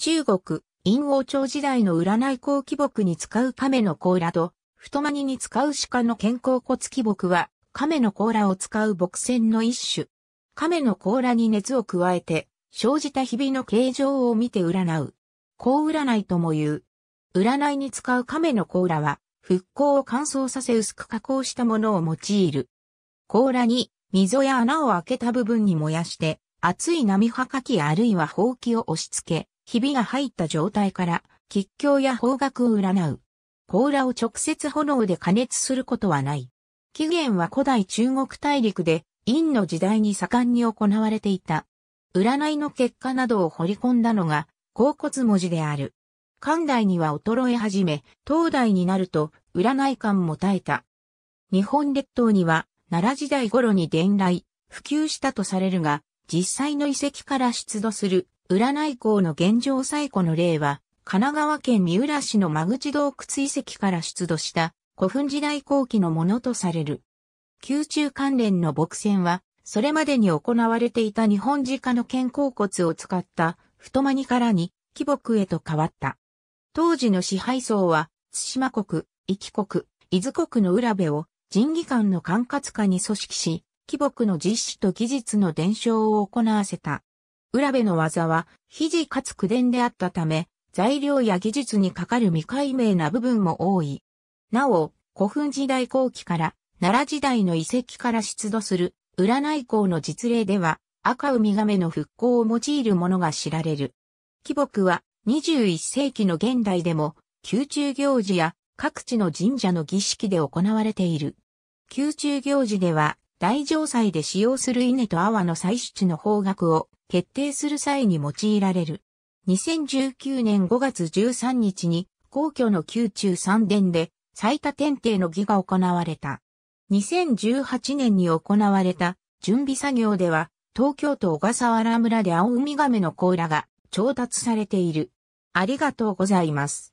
中国、陰王朝時代の占い後期木に使う亀の甲羅と、太まにに使う鹿の肩甲骨木木は、亀の甲羅を使う木線の一種。亀の甲羅に熱を加えて、生じた日々の形状を見て占う。甲占いとも言う。占いに使う亀の甲羅は、復興を乾燥させ薄く加工したものを用いる。甲羅に溝や穴を開けた部分に燃やして、熱い波はかきあるいは放棄を押し付け、ひびが入った状態から、吉凶や方角を占う。甲羅を直接炎で加熱することはない。起源は古代中国大陸で、陰の時代に盛んに行われていた。占いの結果などを掘り込んだのが、甲骨文字である。漢代には衰え始め、東代になると、占い感も耐えた。日本列島には、奈良時代頃に伝来、普及したとされるが、実際の遺跡から出土する占い校の現状最古の例は、神奈川県三浦市の間口洞窟遺跡から出土した古墳時代後期のものとされる。宮中関連の牧船は、それまでに行われていた日本自家の肩甲骨を使った太間にからに木木へと変わった。当時の支配層は、津島国、壱岐国、伊豆国の浦部を人技官の管轄下に組織し、木木の実施と技術の伝承を行わせた。浦部の技は、肘かつ口伝であったため、材料や技術にかかる未解明な部分も多い。なお、古墳時代後期から、奈良時代の遺跡から出土する、占い校の実例では、赤ウミガメの復興を用いるものが知られる。木木は、21世紀の現代でも、宮中行事や各地の神社の儀式で行われている。宮中行事では、大城祭で使用する稲と泡の採取地の方角を決定する際に用いられる。2019年5月13日に皇居の宮中三殿で最多天帝の儀が行われた。2018年に行われた準備作業では東京都小笠原村で青ウミガメの甲羅が調達されている。ありがとうございます。